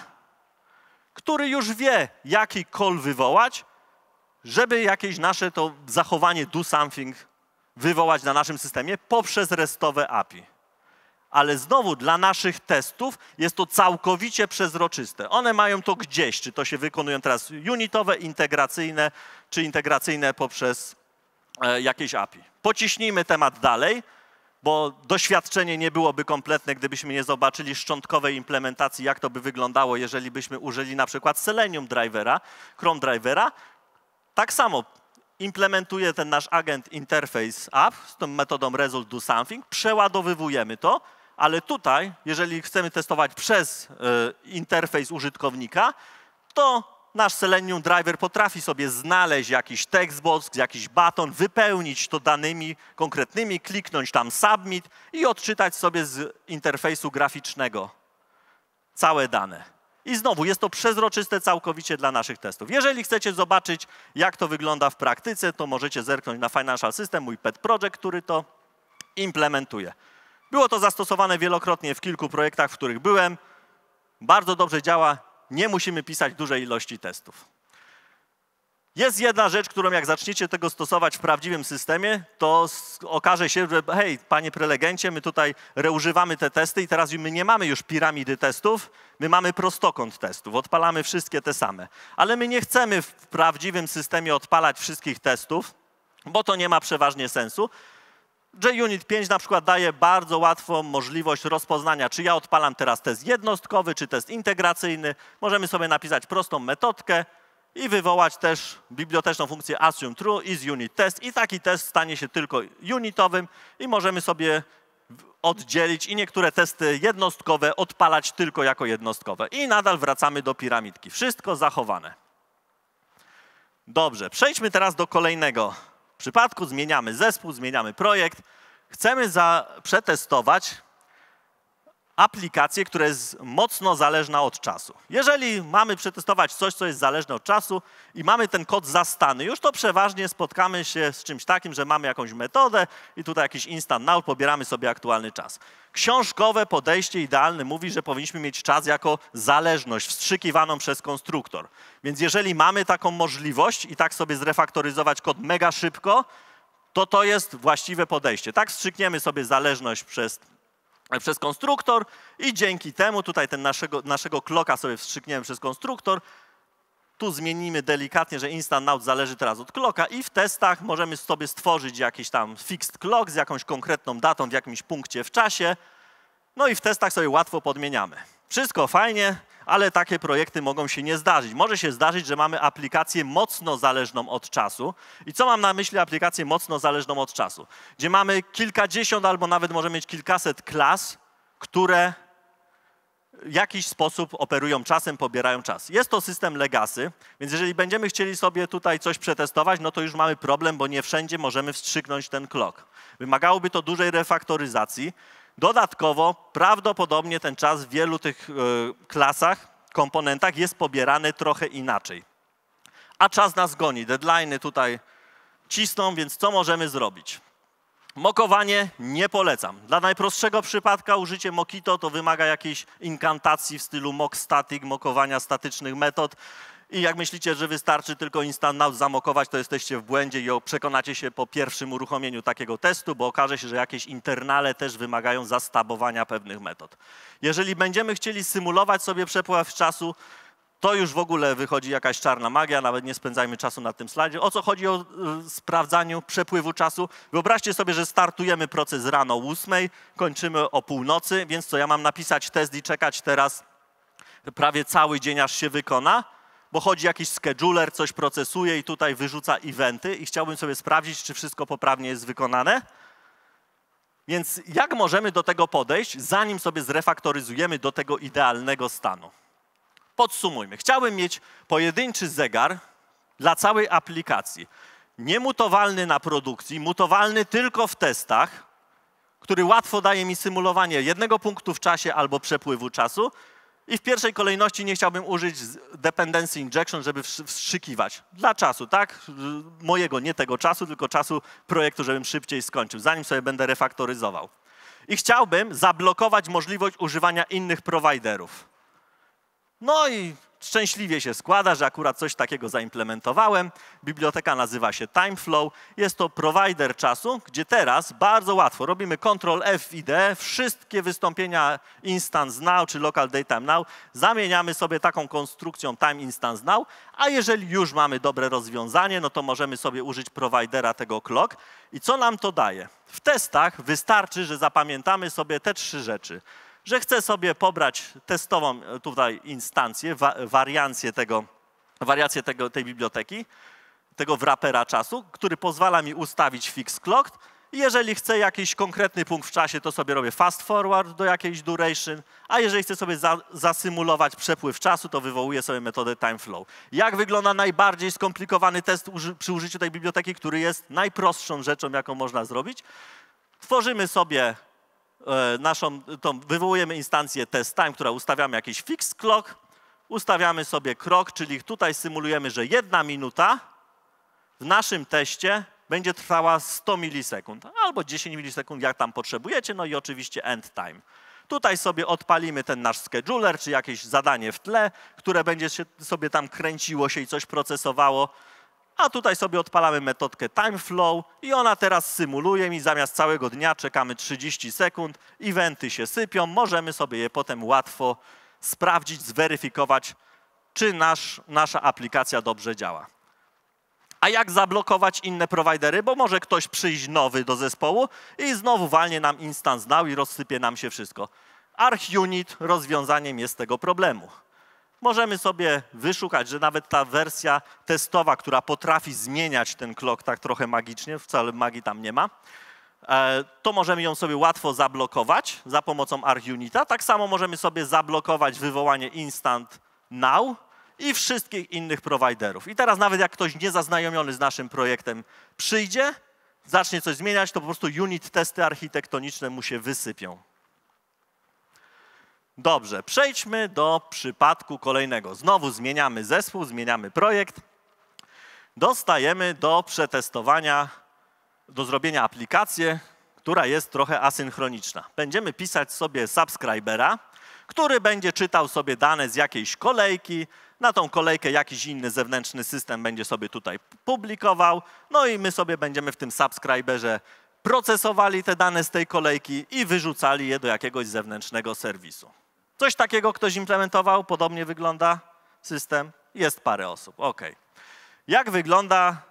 który już wie, jaki call wywołać, żeby jakieś nasze to zachowanie do something wywołać na naszym systemie poprzez restowe API. Ale znowu dla naszych testów jest to całkowicie przezroczyste. One mają to gdzieś, czy to się wykonują teraz unitowe, integracyjne, czy integracyjne poprzez e, jakieś API. Pociśnijmy temat dalej, bo doświadczenie nie byłoby kompletne, gdybyśmy nie zobaczyli szczątkowej implementacji, jak to by wyglądało, jeżeli byśmy użyli na przykład Selenium drivera, Chrome drivera, tak samo implementuje ten nasz agent interface app z tą metodą result do something, przeładowywujemy to, ale tutaj, jeżeli chcemy testować przez y, interfejs użytkownika, to nasz Selenium Driver potrafi sobie znaleźć jakiś box, jakiś baton, wypełnić to danymi konkretnymi, kliknąć tam submit i odczytać sobie z interfejsu graficznego całe dane. I znowu jest to przezroczyste całkowicie dla naszych testów. Jeżeli chcecie zobaczyć, jak to wygląda w praktyce, to możecie zerknąć na Financial System, mój pet project, który to implementuje. Było to zastosowane wielokrotnie w kilku projektach, w których byłem. Bardzo dobrze działa, nie musimy pisać dużej ilości testów. Jest jedna rzecz, którą jak zaczniecie tego stosować w prawdziwym systemie, to okaże się, że hej, panie prelegencie, my tutaj reużywamy te testy i teraz my nie mamy już piramidy testów, my mamy prostokąt testów, odpalamy wszystkie te same. Ale my nie chcemy w prawdziwym systemie odpalać wszystkich testów, bo to nie ma przeważnie sensu. JUnit 5 na przykład daje bardzo łatwą możliwość rozpoznania, czy ja odpalam teraz test jednostkowy, czy test integracyjny. Możemy sobie napisać prostą metodkę, i wywołać też biblioteczną funkcję assume true is unit test i taki test stanie się tylko unitowym i możemy sobie oddzielić i niektóre testy jednostkowe odpalać tylko jako jednostkowe. I nadal wracamy do piramidki. Wszystko zachowane. Dobrze, przejdźmy teraz do kolejnego przypadku. Zmieniamy zespół, zmieniamy projekt. Chcemy za, przetestować aplikację, która jest mocno zależna od czasu. Jeżeli mamy przetestować coś, co jest zależne od czasu i mamy ten kod zastany, już to przeważnie spotkamy się z czymś takim, że mamy jakąś metodę i tutaj jakiś instant now, pobieramy sobie aktualny czas. Książkowe podejście idealne mówi, że powinniśmy mieć czas jako zależność wstrzykiwaną przez konstruktor. Więc jeżeli mamy taką możliwość i tak sobie zrefaktoryzować kod mega szybko, to to jest właściwe podejście. Tak wstrzykniemy sobie zależność przez przez konstruktor i dzięki temu tutaj ten naszego, naszego kloka sobie wstrzykniemy przez konstruktor. Tu zmienimy delikatnie, że instant out zależy teraz od kloka i w testach możemy sobie stworzyć jakiś tam fixed clock z jakąś konkretną datą w jakimś punkcie w czasie no i w testach sobie łatwo podmieniamy. Wszystko fajnie, ale takie projekty mogą się nie zdarzyć. Może się zdarzyć, że mamy aplikację mocno zależną od czasu. I co mam na myśli aplikację mocno zależną od czasu? Gdzie mamy kilkadziesiąt albo nawet możemy mieć kilkaset klas, które w jakiś sposób operują czasem, pobierają czas. Jest to system legacy, więc jeżeli będziemy chcieli sobie tutaj coś przetestować, no to już mamy problem, bo nie wszędzie możemy wstrzyknąć ten klok. Wymagałoby to dużej refaktoryzacji, Dodatkowo prawdopodobnie ten czas w wielu tych e, klasach, komponentach jest pobierany trochę inaczej. A czas nas goni, deadline'y tutaj cisną, więc co możemy zrobić? Mokowanie nie polecam. Dla najprostszego przypadka użycie Mokito to wymaga jakiejś inkantacji w stylu mock static, mokowania statycznych metod. I jak myślicie, że wystarczy tylko Instant zamokować, to jesteście w błędzie i przekonacie się po pierwszym uruchomieniu takiego testu, bo okaże się, że jakieś internale też wymagają zastabowania pewnych metod. Jeżeli będziemy chcieli symulować sobie przepływ czasu, to już w ogóle wychodzi jakaś czarna magia, nawet nie spędzajmy czasu na tym slajdzie. O co chodzi o y, sprawdzaniu przepływu czasu? Wyobraźcie sobie, że startujemy proces rano o 8, kończymy o północy, więc co, ja mam napisać test i czekać teraz prawie cały dzień, aż się wykona? bo chodzi jakiś scheduler, coś procesuje i tutaj wyrzuca eventy i chciałbym sobie sprawdzić, czy wszystko poprawnie jest wykonane. Więc jak możemy do tego podejść, zanim sobie zrefaktoryzujemy do tego idealnego stanu? Podsumujmy. Chciałbym mieć pojedynczy zegar dla całej aplikacji. Niemutowalny na produkcji, mutowalny tylko w testach, który łatwo daje mi symulowanie jednego punktu w czasie albo przepływu czasu i w pierwszej kolejności nie chciałbym użyć dependency injection, żeby wstrzykiwać. Dla czasu, tak? Mojego, nie tego czasu, tylko czasu projektu, żebym szybciej skończył, zanim sobie będę refaktoryzował. I chciałbym zablokować możliwość używania innych providerów. No i Szczęśliwie się składa, że akurat coś takiego zaimplementowałem. Biblioteka nazywa się Timeflow. Jest to provider czasu, gdzie teraz bardzo łatwo robimy Ctrl F i D, wszystkie wystąpienia Instance Now czy Local Daytime Now zamieniamy sobie taką konstrukcją Time Instance Now, a jeżeli już mamy dobre rozwiązanie, no to możemy sobie użyć providera tego clock. I co nam to daje? W testach wystarczy, że zapamiętamy sobie te trzy rzeczy – że chcę sobie pobrać testową e, tutaj instancję, wa wariancję tego, wariację tego, tej biblioteki, tego wrapera czasu, który pozwala mi ustawić fix clock. Jeżeli chcę jakiś konkretny punkt w czasie, to sobie robię fast forward do jakiejś duration, a jeżeli chcę sobie za zasymulować przepływ czasu, to wywołuję sobie metodę time flow. Jak wygląda najbardziej skomplikowany test przy użyciu tej biblioteki, który jest najprostszą rzeczą, jaką można zrobić? Tworzymy sobie E, naszą, tą, wywołujemy instancję test time, która ustawiamy jakiś fix clock, ustawiamy sobie krok, czyli tutaj symulujemy, że jedna minuta w naszym teście będzie trwała 100 milisekund albo 10 milisekund, jak tam potrzebujecie, no i oczywiście end time. Tutaj sobie odpalimy ten nasz scheduler, czy jakieś zadanie w tle, które będzie się, sobie tam kręciło się i coś procesowało. A tutaj sobie odpalamy metodkę time flow i ona teraz symuluje mi, zamiast całego dnia czekamy 30 sekund, eventy się sypią, możemy sobie je potem łatwo sprawdzić, zweryfikować, czy nasz, nasza aplikacja dobrze działa. A jak zablokować inne prowajdery, bo może ktoś przyjść nowy do zespołu i znowu walnie nam instance znał i rozsypie nam się wszystko. ArchUnit rozwiązaniem jest tego problemu. Możemy sobie wyszukać, że nawet ta wersja testowa, która potrafi zmieniać ten klok tak trochę magicznie, wcale magii tam nie ma, e, to możemy ją sobie łatwo zablokować za pomocą argunita. Tak samo możemy sobie zablokować wywołanie instant now i wszystkich innych prowajderów. I teraz nawet jak ktoś niezaznajomiony z naszym projektem przyjdzie, zacznie coś zmieniać, to po prostu unit testy architektoniczne mu się wysypią. Dobrze, przejdźmy do przypadku kolejnego. Znowu zmieniamy zespół, zmieniamy projekt. Dostajemy do przetestowania, do zrobienia aplikację, która jest trochę asynchroniczna. Będziemy pisać sobie subskrybera, który będzie czytał sobie dane z jakiejś kolejki, na tą kolejkę jakiś inny zewnętrzny system będzie sobie tutaj publikował, no i my sobie będziemy w tym subskryberze procesowali te dane z tej kolejki i wyrzucali je do jakiegoś zewnętrznego serwisu. Coś takiego ktoś implementował, podobnie wygląda system. Jest parę osób, ok. Jak wygląda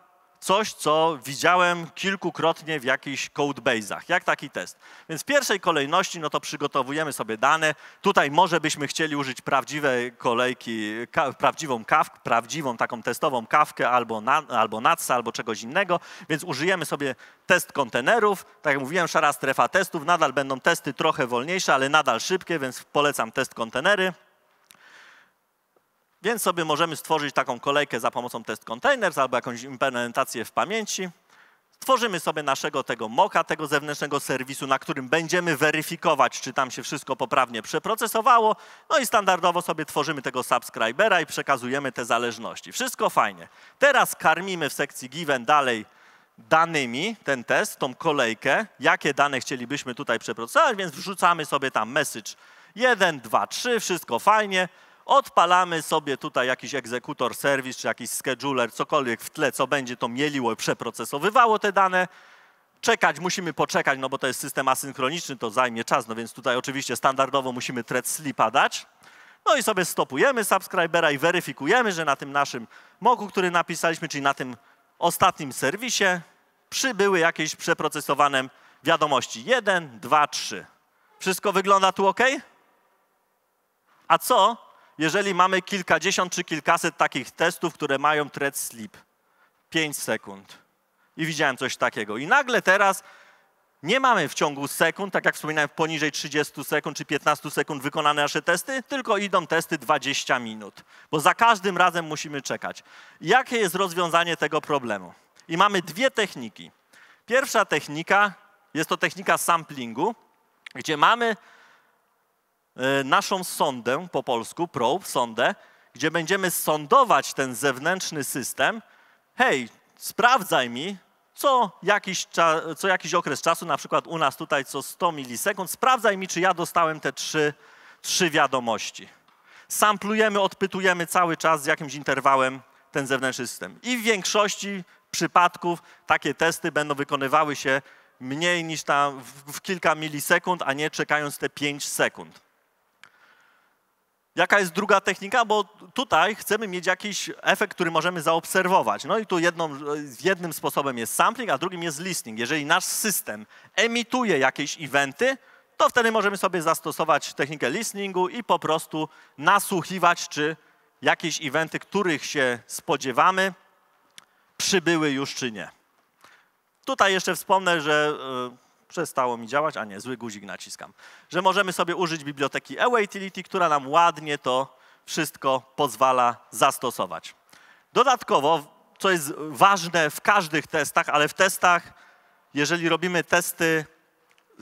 coś, co widziałem kilkukrotnie w jakichś codebase'ach, jak taki test. Więc w pierwszej kolejności, no to przygotowujemy sobie dane. Tutaj może byśmy chcieli użyć prawdziwej kolejki, ka prawdziwą kawkę, prawdziwą taką testową kawkę albo, na, albo NATSA, albo czegoś innego, więc użyjemy sobie test kontenerów. Tak jak mówiłem, szara strefa testów, nadal będą testy trochę wolniejsze, ale nadal szybkie, więc polecam test kontenery. Więc sobie możemy stworzyć taką kolejkę za pomocą test containers albo jakąś implementację w pamięci. Stworzymy sobie naszego tego moka, tego zewnętrznego serwisu, na którym będziemy weryfikować, czy tam się wszystko poprawnie przeprocesowało. No i standardowo sobie tworzymy tego subscribera i przekazujemy te zależności. Wszystko fajnie. Teraz karmimy w sekcji given dalej danymi ten test, tą kolejkę, jakie dane chcielibyśmy tutaj przeprocesować, więc wrzucamy sobie tam message 1, 2, 3, wszystko fajnie. Odpalamy sobie tutaj jakiś egzekutor, serwis czy jakiś scheduler, cokolwiek w tle, co będzie to mieliło, przeprocesowywało te dane. Czekać, musimy poczekać, no bo to jest system asynchroniczny, to zajmie czas, no więc tutaj oczywiście standardowo musimy thread sleepa dać. No i sobie stopujemy subskrybera i weryfikujemy, że na tym naszym moku, który napisaliśmy, czyli na tym ostatnim serwisie, przybyły jakieś przeprocesowane wiadomości. Jeden, dwa, trzy. Wszystko wygląda tu ok? A co, jeżeli mamy kilkadziesiąt czy kilkaset takich testów, które mają thread sleep. 5 sekund. I widziałem coś takiego. I nagle teraz nie mamy w ciągu sekund, tak jak wspominałem, poniżej 30 sekund czy 15 sekund wykonane nasze testy, tylko idą testy 20 minut, bo za każdym razem musimy czekać. Jakie jest rozwiązanie tego problemu? I mamy dwie techniki. Pierwsza technika jest to technika samplingu, gdzie mamy E, naszą sondę po polsku, probe, sondę, gdzie będziemy sądować ten zewnętrzny system. Hej, sprawdzaj mi, co jakiś, co jakiś okres czasu, na przykład u nas tutaj co 100 milisekund, sprawdzaj mi, czy ja dostałem te trzy, trzy wiadomości. Samplujemy, odpytujemy cały czas z jakimś interwałem ten zewnętrzny system. I w większości przypadków takie testy będą wykonywały się mniej niż tam w, w kilka milisekund, a nie czekając te 5 sekund. Jaka jest druga technika? Bo tutaj chcemy mieć jakiś efekt, który możemy zaobserwować. No i tu jedną, jednym sposobem jest sampling, a drugim jest listening. Jeżeli nasz system emituje jakieś eventy, to wtedy możemy sobie zastosować technikę listeningu i po prostu nasłuchiwać, czy jakieś eventy, których się spodziewamy, przybyły już czy nie. Tutaj jeszcze wspomnę, że e, przestało mi działać, a nie, zły guzik naciskam. Że możemy sobie użyć biblioteki awaitility, która nam ładnie to wszystko pozwala zastosować. Dodatkowo, co jest ważne w każdych testach, ale w testach, jeżeli robimy testy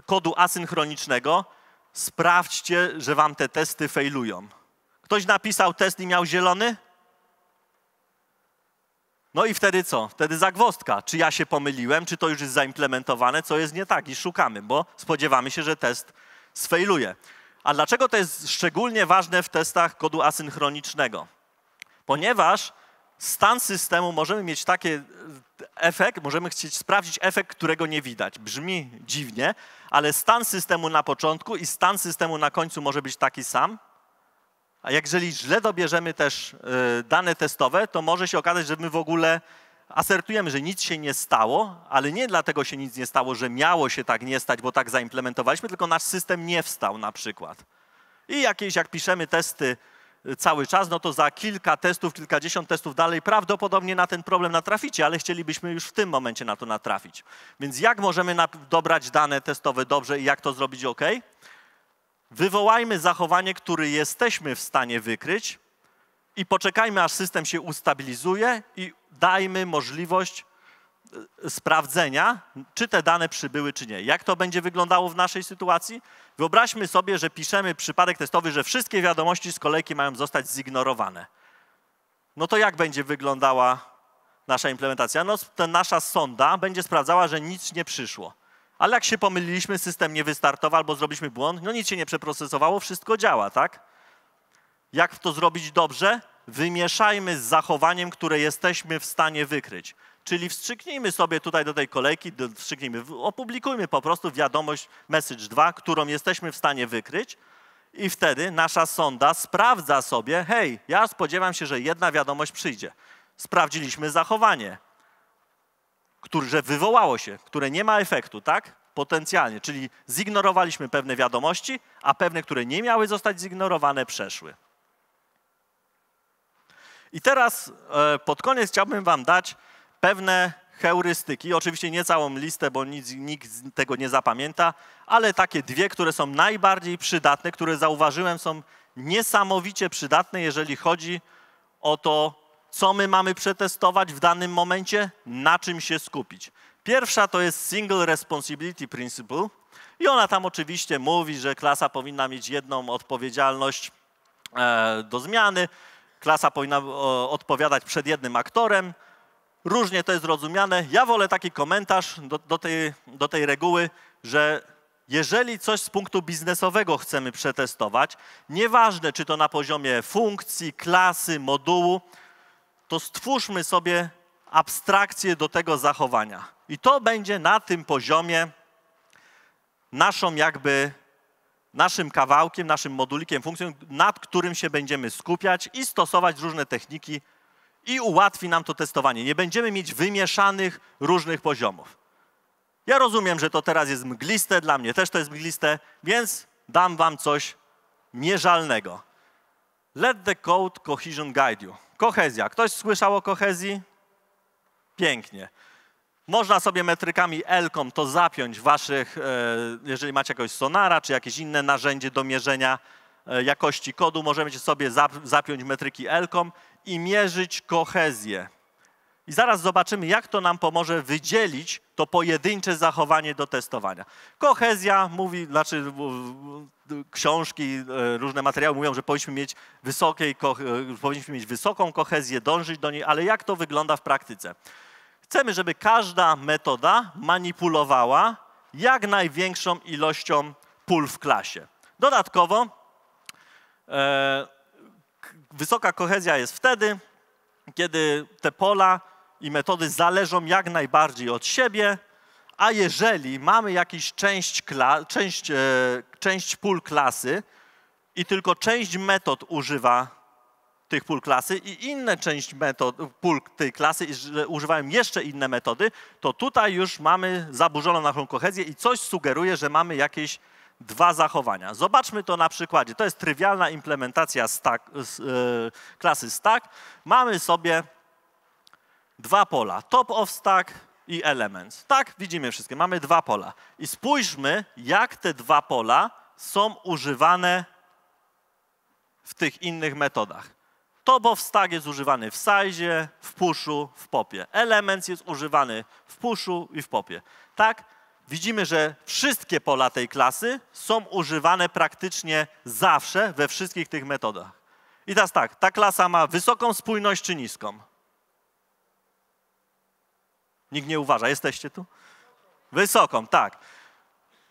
kodu asynchronicznego, sprawdźcie, że wam te testy failują. Ktoś napisał test i miał zielony? No i wtedy co? Wtedy zagwostka. Czy ja się pomyliłem, czy to już jest zaimplementowane, co jest nie tak i szukamy, bo spodziewamy się, że test sfejluje. A dlaczego to jest szczególnie ważne w testach kodu asynchronicznego? Ponieważ stan systemu możemy mieć taki e, efekt, możemy chcieć sprawdzić efekt, którego nie widać. Brzmi dziwnie, ale stan systemu na początku i stan systemu na końcu może być taki sam, a jeżeli źle dobierzemy też y, dane testowe, to może się okazać, że my w ogóle asertujemy, że nic się nie stało, ale nie dlatego się nic nie stało, że miało się tak nie stać, bo tak zaimplementowaliśmy, tylko nasz system nie wstał na przykład. I jakieś, jak piszemy testy y, cały czas, no to za kilka testów, kilkadziesiąt testów dalej prawdopodobnie na ten problem natraficie, ale chcielibyśmy już w tym momencie na to natrafić. Więc jak możemy dobrać dane testowe dobrze i jak to zrobić ok? Wywołajmy zachowanie, które jesteśmy w stanie wykryć i poczekajmy, aż system się ustabilizuje i dajmy możliwość e, sprawdzenia, czy te dane przybyły, czy nie. Jak to będzie wyglądało w naszej sytuacji? Wyobraźmy sobie, że piszemy przypadek testowy, że wszystkie wiadomości z kolejki mają zostać zignorowane. No to jak będzie wyglądała nasza implementacja? No, ta nasza sonda będzie sprawdzała, że nic nie przyszło. Ale jak się pomyliliśmy, system nie wystartował albo zrobiliśmy błąd, no nic się nie przeprocesowało, wszystko działa, tak? Jak to zrobić dobrze? Wymieszajmy z zachowaniem, które jesteśmy w stanie wykryć. Czyli wstrzyknijmy sobie tutaj do tej kolejki, wstrzyknijmy, opublikujmy po prostu wiadomość message 2, którą jesteśmy w stanie wykryć i wtedy nasza sonda sprawdza sobie, hej, ja spodziewam się, że jedna wiadomość przyjdzie. Sprawdziliśmy zachowanie które wywołało się, które nie ma efektu, tak? Potencjalnie, czyli zignorowaliśmy pewne wiadomości, a pewne, które nie miały zostać zignorowane, przeszły. I teraz e, pod koniec chciałbym Wam dać pewne heurystyki, oczywiście nie całą listę, bo nic, nikt tego nie zapamięta, ale takie dwie, które są najbardziej przydatne, które zauważyłem są niesamowicie przydatne, jeżeli chodzi o to, co my mamy przetestować w danym momencie, na czym się skupić. Pierwsza to jest Single Responsibility Principle i ona tam oczywiście mówi, że klasa powinna mieć jedną odpowiedzialność e, do zmiany, klasa powinna e, odpowiadać przed jednym aktorem. Różnie to jest rozumiane. Ja wolę taki komentarz do, do, tej, do tej reguły, że jeżeli coś z punktu biznesowego chcemy przetestować, nieważne czy to na poziomie funkcji, klasy, modułu, to stwórzmy sobie abstrakcję do tego zachowania. I to będzie na tym poziomie naszą jakby naszym kawałkiem, naszym modulikiem funkcją, nad którym się będziemy skupiać i stosować różne techniki i ułatwi nam to testowanie. Nie będziemy mieć wymieszanych różnych poziomów. Ja rozumiem, że to teraz jest mgliste, dla mnie też to jest mgliste, więc dam wam coś mierzalnego. Let the code cohesion guide you. Kohezja. Ktoś słyszał o kohezji? Pięknie. Można sobie metrykami L-kom to zapiąć waszych, e, jeżeli macie jakoś sonara czy jakieś inne narzędzie do mierzenia e, jakości kodu, możecie sobie zapiąć metryki L-kom i mierzyć kohezję. I zaraz zobaczymy, jak to nam pomoże wydzielić to pojedyncze zachowanie do testowania. Kohezja mówi, znaczy książki, e, różne materiały mówią, że powinniśmy mieć, wysokiej, e, powinniśmy mieć wysoką kohezję, dążyć do niej, ale jak to wygląda w praktyce? Chcemy, żeby każda metoda manipulowała jak największą ilością pól w klasie. Dodatkowo e, wysoka kohezja jest wtedy, kiedy te pola i metody zależą jak najbardziej od siebie, a jeżeli mamy jakąś część, część e, część pól klasy i tylko część metod używa tych pól klasy i inne część metod, pól tej klasy, i że używałem jeszcze inne metody, to tutaj już mamy zaburzoną naszą kohezję i coś sugeruje, że mamy jakieś dwa zachowania. Zobaczmy to na przykładzie. To jest trywialna implementacja stack, e, klasy stack. Mamy sobie dwa pola, top of stack i elements. Tak, widzimy wszystkie, mamy dwa pola. I spójrzmy, jak te dwa pola są używane w tych innych metodach. To bo Tobowstag jest używany w size, w pushu, w popie. Elements jest używany w pushu i w popie. Tak, widzimy, że wszystkie pola tej klasy są używane praktycznie zawsze we wszystkich tych metodach. I teraz tak, ta klasa ma wysoką spójność czy niską? Nikt nie uważa. Jesteście tu? Wysoką, tak.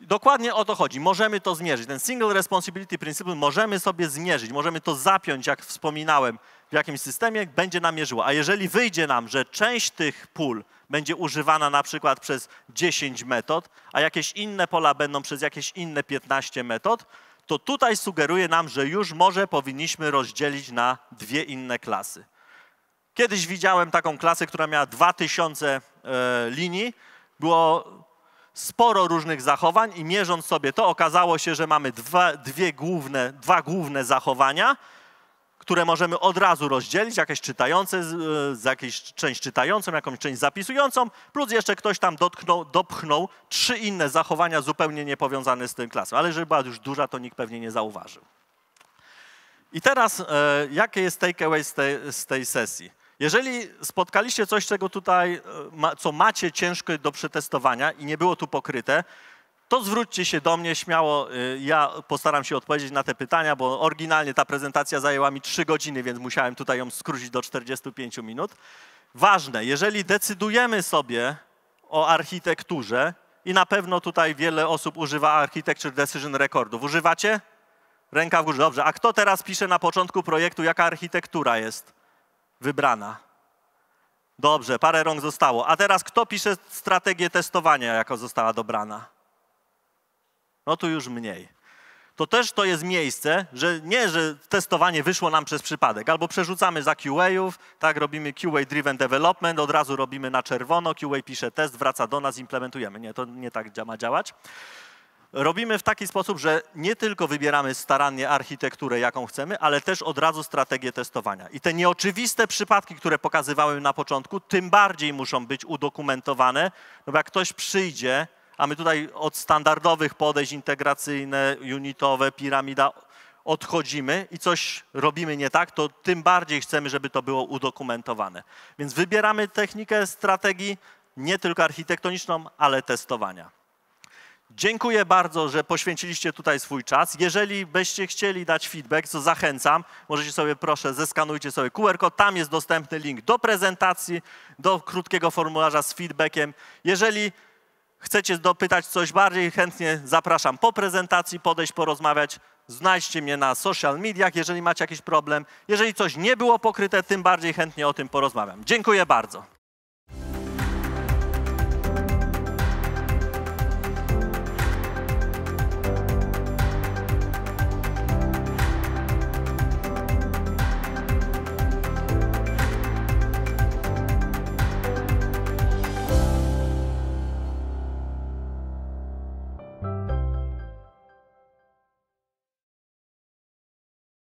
Dokładnie o to chodzi. Możemy to zmierzyć. Ten Single Responsibility Principle możemy sobie zmierzyć. Możemy to zapiąć, jak wspominałem, w jakimś systemie, będzie nam mierzyło. A jeżeli wyjdzie nam, że część tych pól będzie używana na przykład przez 10 metod, a jakieś inne pola będą przez jakieś inne 15 metod, to tutaj sugeruje nam, że już może powinniśmy rozdzielić na dwie inne klasy. Kiedyś widziałem taką klasę, która miała 2000 E, linii było sporo różnych zachowań i mierząc sobie to, okazało się, że mamy dwa, dwie główne, dwa główne zachowania, które możemy od razu rozdzielić, jakieś czytające, z e, jakąś część czytającą, jakąś część zapisującą, plus jeszcze ktoś tam dotknął, dopchnął trzy inne zachowania zupełnie niepowiązane z tym klasem. Ale żeby była już duża, to nikt pewnie nie zauważył. I teraz, e, jakie jest takeaway z, z tej sesji? Jeżeli spotkaliście coś, czego tutaj, e, co macie ciężko do przetestowania i nie było tu pokryte, to zwróćcie się do mnie śmiało. E, ja postaram się odpowiedzieć na te pytania, bo oryginalnie ta prezentacja zajęła mi 3 godziny, więc musiałem tutaj ją skrócić do 45 minut. Ważne, jeżeli decydujemy sobie o architekturze, i na pewno tutaj wiele osób używa Architecture Decision Recordów. Używacie? Ręka w górze. Dobrze. A kto teraz pisze na początku projektu, jaka architektura jest? wybrana. Dobrze, parę rąk zostało. A teraz kto pisze strategię testowania, jaka została dobrana? No tu już mniej. To też to jest miejsce, że nie, że testowanie wyszło nam przez przypadek, albo przerzucamy za QA-ów, tak robimy QA-driven development, od razu robimy na czerwono, QA pisze test, wraca do nas, implementujemy. Nie, to nie tak ma działać robimy w taki sposób, że nie tylko wybieramy starannie architekturę, jaką chcemy, ale też od razu strategię testowania. I te nieoczywiste przypadki, które pokazywałem na początku, tym bardziej muszą być udokumentowane, no bo jak ktoś przyjdzie, a my tutaj od standardowych podejść integracyjne, unitowe, piramida odchodzimy i coś robimy nie tak, to tym bardziej chcemy, żeby to było udokumentowane. Więc wybieramy technikę strategii nie tylko architektoniczną, ale testowania. Dziękuję bardzo, że poświęciliście tutaj swój czas. Jeżeli byście chcieli dać feedback, to zachęcam, możecie sobie proszę zeskanujcie sobie QR kod. Tam jest dostępny link do prezentacji, do krótkiego formularza z feedbackiem. Jeżeli chcecie dopytać coś bardziej, chętnie zapraszam po prezentacji, podejść, porozmawiać. Znajdźcie mnie na social mediach, jeżeli macie jakiś problem. Jeżeli coś nie było pokryte, tym bardziej chętnie o tym porozmawiam. Dziękuję bardzo.